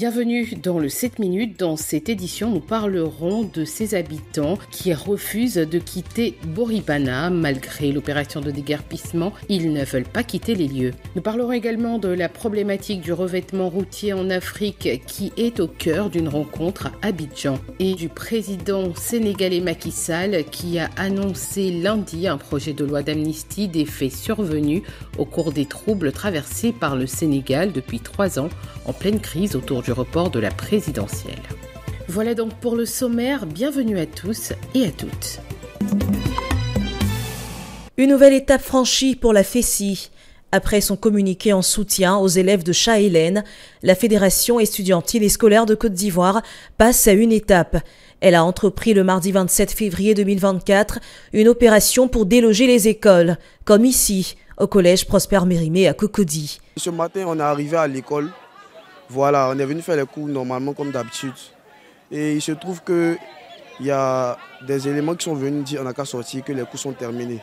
Bienvenue dans le 7 minutes. Dans cette édition, nous parlerons de ces habitants qui refusent de quitter Boribana malgré l'opération de déguerpissement. Ils ne veulent pas quitter les lieux. Nous parlerons également de la problématique du revêtement routier en Afrique qui est au cœur d'une rencontre à Abidjan et du président sénégalais Macky Sall qui a annoncé lundi un projet de loi d'amnistie des faits survenus au cours des troubles traversés par le Sénégal depuis trois ans en pleine crise autour du report de la présidentielle. Voilà donc pour le sommaire, bienvenue à tous et à toutes. Une nouvelle étape franchie pour la FESI. Après son communiqué en soutien aux élèves de Chat-Hélène, la Fédération Estudiantile et scolaire de Côte d'Ivoire passe à une étape. Elle a entrepris le mardi 27 février 2024 une opération pour déloger les écoles, comme ici, au collège Prosper Mérimée à Cocody. Ce matin, on est arrivé à l'école voilà, on est venu faire les cours normalement comme d'habitude. Et il se trouve qu'il y a des éléments qui sont venus dire qu'on n'a qu'à sortir, que les cours sont terminés.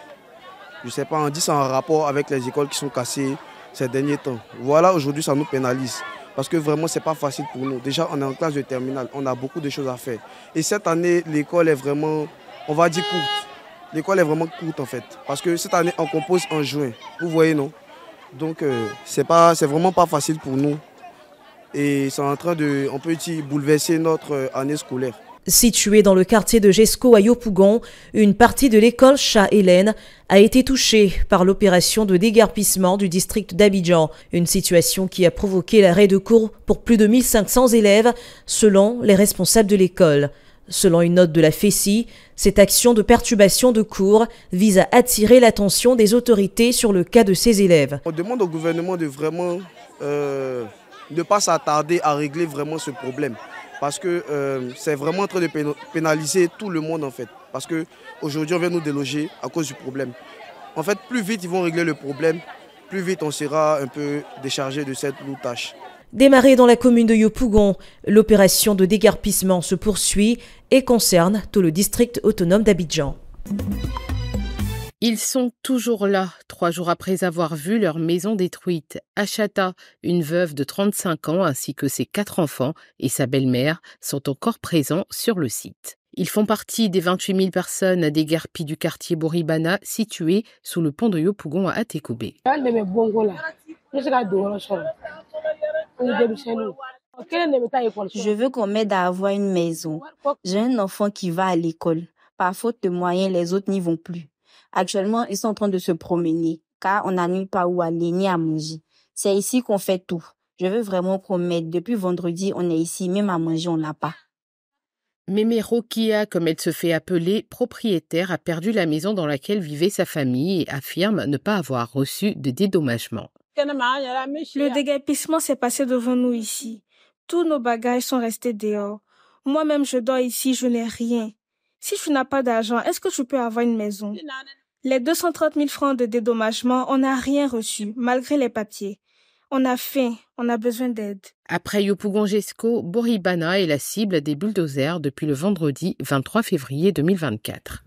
Je ne sais pas, on dit ça en rapport avec les écoles qui sont cassées ces derniers temps. Voilà, aujourd'hui, ça nous pénalise. Parce que vraiment, ce n'est pas facile pour nous. Déjà, on est en classe de terminale, on a beaucoup de choses à faire. Et cette année, l'école est vraiment, on va dire courte. L'école est vraiment courte en fait. Parce que cette année, on compose en juin. Vous voyez, non Donc, euh, c'est c'est vraiment pas facile pour nous et en train de, on peut bouleverser notre euh, année scolaire. Située dans le quartier de Gesco à Yopougon, une partie de l'école Chat-Hélène a été touchée par l'opération de dégarpissement du district d'Abidjan, une situation qui a provoqué l'arrêt de cours pour plus de 1500 élèves, selon les responsables de l'école. Selon une note de la FECI, cette action de perturbation de cours vise à attirer l'attention des autorités sur le cas de ces élèves. On demande au gouvernement de vraiment euh, ne pas s'attarder à régler vraiment ce problème. Parce que euh, c'est vraiment en train de pénaliser tout le monde en fait. Parce qu'aujourd'hui, on vient nous déloger à cause du problème. En fait, plus vite ils vont régler le problème, plus vite on sera un peu déchargé de cette lourde tâche. Démarré dans la commune de Yopougon, l'opération de dégarpissement se poursuit et concerne tout le district autonome d'Abidjan. Ils sont toujours là, trois jours après avoir vu leur maison détruite. Achata, une veuve de 35 ans, ainsi que ses quatre enfants et sa belle-mère sont encore présents sur le site. Ils font partie des 28 000 personnes à déguerpies du quartier Boribana, situé sous le pont de Yopougon à Atekoube. Je veux qu'on m'aide à avoir une maison. J'ai un enfant qui va à l'école. Par faute de moyens, les autres n'y vont plus. Actuellement, ils sont en train de se promener car on n'a nulle part où aller ni à manger. C'est ici qu'on fait tout. Je veux vraiment qu'on m'aide. depuis vendredi, on est ici, même à manger, on l'a pas. Mémé Rokia, comme elle se fait appeler, propriétaire, a perdu la maison dans laquelle vivait sa famille et affirme ne pas avoir reçu de dédommagement. Le dégâpissement s'est passé devant nous ici. Tous nos bagages sont restés dehors. Moi-même, je dors ici, je n'ai rien. Si tu n'as pas d'argent, est-ce que tu peux avoir une maison les 230 000 francs de dédommagement, on n'a rien reçu, malgré les papiers. On a faim, on a besoin d'aide. Après Yopougongesco, Boribana est la cible des bulldozers depuis le vendredi 23 février 2024.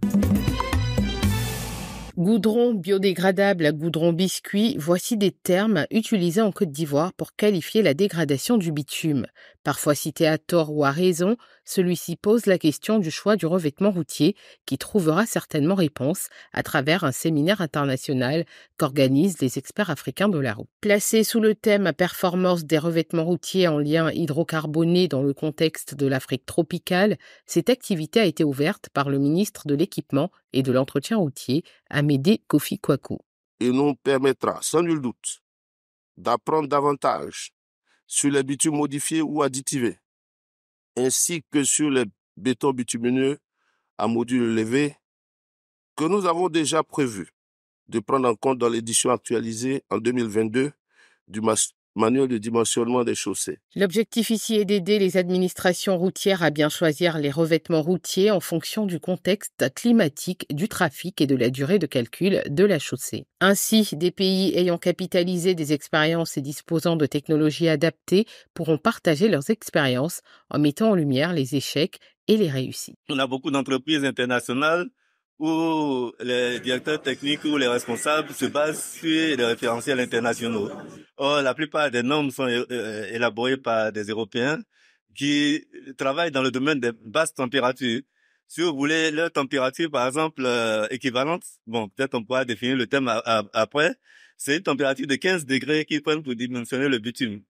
Goudron biodégradable à goudron biscuit, voici des termes utilisés en Côte d'Ivoire pour qualifier la dégradation du bitume. Parfois cité à tort ou à raison, celui-ci pose la question du choix du revêtement routier qui trouvera certainement réponse à travers un séminaire international qu'organisent les experts africains de la route. Placé sous le thème performance des revêtements routiers en lien hydrocarboné dans le contexte de l'Afrique tropicale, cette activité a été ouverte par le ministre de l'Équipement et de l'Entretien routier, Amédée Kofi Kwaku. Il nous permettra sans nul doute d'apprendre davantage sur l'habitude modifiée ou additivée ainsi que sur les bétons bitumineux à module levé que nous avons déjà prévu de prendre en compte dans l'édition actualisée en 2022 du, mas manuel de dimensionnement des chaussées. L'objectif ici est d'aider les administrations routières à bien choisir les revêtements routiers en fonction du contexte climatique, du trafic et de la durée de calcul de la chaussée. Ainsi, des pays ayant capitalisé des expériences et disposant de technologies adaptées pourront partager leurs expériences en mettant en lumière les échecs et les réussites. On a beaucoup d'entreprises internationales où les directeurs techniques ou les responsables se basent sur les référentiels internationaux. Or, la plupart des normes sont euh, euh, élaborées par des Européens qui travaillent dans le domaine des basses températures. Si vous voulez leur température, par exemple, euh, équivalente, bon, peut-être on pourra définir le thème après, c'est une température de 15 degrés qu'ils prennent pour dimensionner le bitume.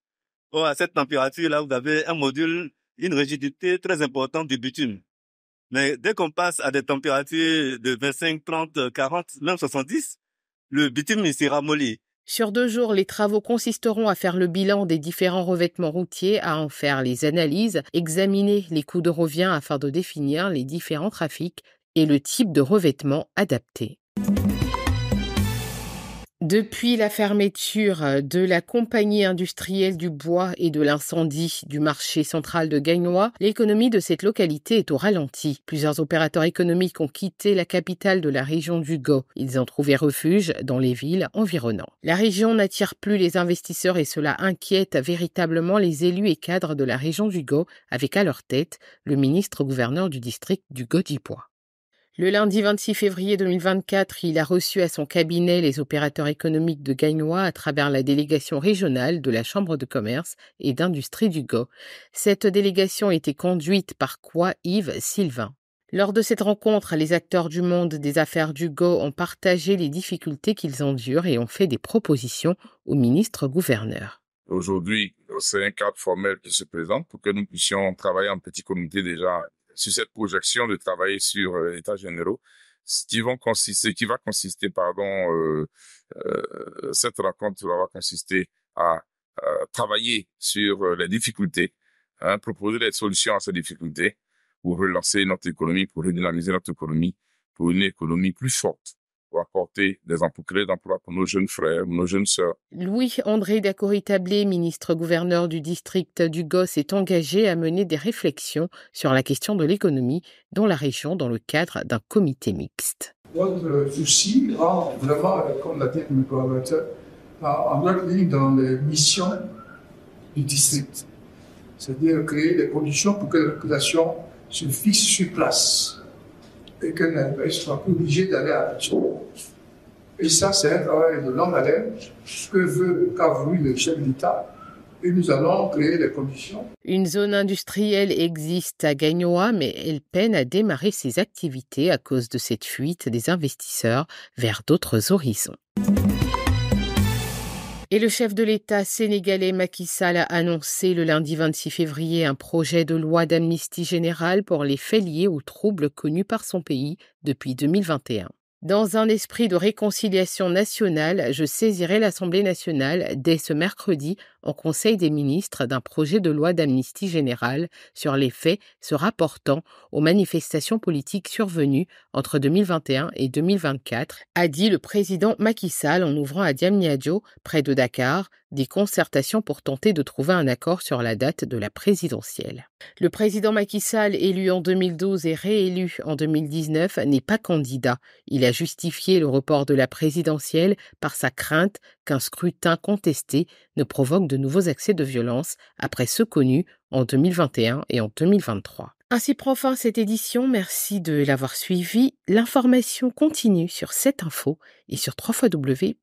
Or, à cette température-là, vous avez un module, une rigidité très importante du bitume. Mais dès qu'on passe à des températures de 25, 30, 40, même 70, le bitume sera mollé. Sur deux jours, les travaux consisteront à faire le bilan des différents revêtements routiers, à en faire les analyses, examiner les coûts de revient afin de définir les différents trafics et le type de revêtement adapté. Depuis la fermeture euh, de la compagnie industrielle du bois et de l'incendie du marché central de Gagnois, l'économie de cette localité est au ralenti. Plusieurs opérateurs économiques ont quitté la capitale de la région du Gau. Ils ont trouvé refuge dans les villes environnantes. La région n'attire plus les investisseurs et cela inquiète véritablement les élus et cadres de la région du Gau, avec à leur tête le ministre-gouverneur du district du Gaudipois. Le lundi 26 février 2024, il a reçu à son cabinet les opérateurs économiques de Gagnois à travers la délégation régionale de la Chambre de commerce et d'industrie du Gau. Cette délégation était conduite par quoi Yves Sylvain. Lors de cette rencontre, les acteurs du monde des affaires du Go ont partagé les difficultés qu'ils endurent et ont fait des propositions au ministre-gouverneur. Aujourd'hui, c'est un cadre formel qui se présente pour que nous puissions travailler en petit comité déjà sur cette projection de travailler sur euh, l'état généraux, ce qui, qui va consister, pardon, euh, euh, cette rencontre va consister à travailler sur euh, les difficultés, hein, proposer des solutions à ces difficultés pour relancer notre économie, pour redynamiser notre économie, pour une économie plus forte pour apporter des emplois, d'emploi pour nos jeunes frères, nos jeunes sœurs. Louis-André Dacoury-Tablé, ministre-gouverneur du district du Gosse, est engagé à mener des réflexions sur la question de l'économie dans la région dans le cadre d'un comité mixte. Notre euh, souci, ah, vraiment, euh, comme l'a dit le collaborateur, en ligne dans les missions du district, c'est-à-dire créer des conditions pour que la population se fixe sur place et qu'elle ne soit pas obligée d'aller à la et ça, c'est un travail de longue haleine, ce que veut, qu'a le chef d'État, Et nous allons créer les conditions. Une zone industrielle existe à Gagnoa, mais elle peine à démarrer ses activités à cause de cette fuite des investisseurs vers d'autres horizons. Et le chef de l'État sénégalais Macky Sall a annoncé le lundi 26 février un projet de loi d'amnistie générale pour les faits liés aux troubles connus par son pays depuis 2021. Dans un esprit de réconciliation nationale, je saisirai l'Assemblée nationale dès ce mercredi en Conseil des ministres d'un projet de loi d'amnistie générale sur les faits se rapportant aux manifestations politiques survenues entre 2021 et 2024, a dit le président Macky Sall en ouvrant à Diamniadio, près de Dakar, des concertations pour tenter de trouver un accord sur la date de la présidentielle. Le président Macky Sall, élu en 2012 et réélu en 2019, n'est pas candidat. Il a justifier le report de la présidentielle par sa crainte qu'un scrutin contesté ne provoque de nouveaux accès de violence après ceux connus en 2021 et en 2023. Ainsi prend fin cette édition, merci de l'avoir suivi. L'information continue sur cette info et sur www.cetinfo.ci.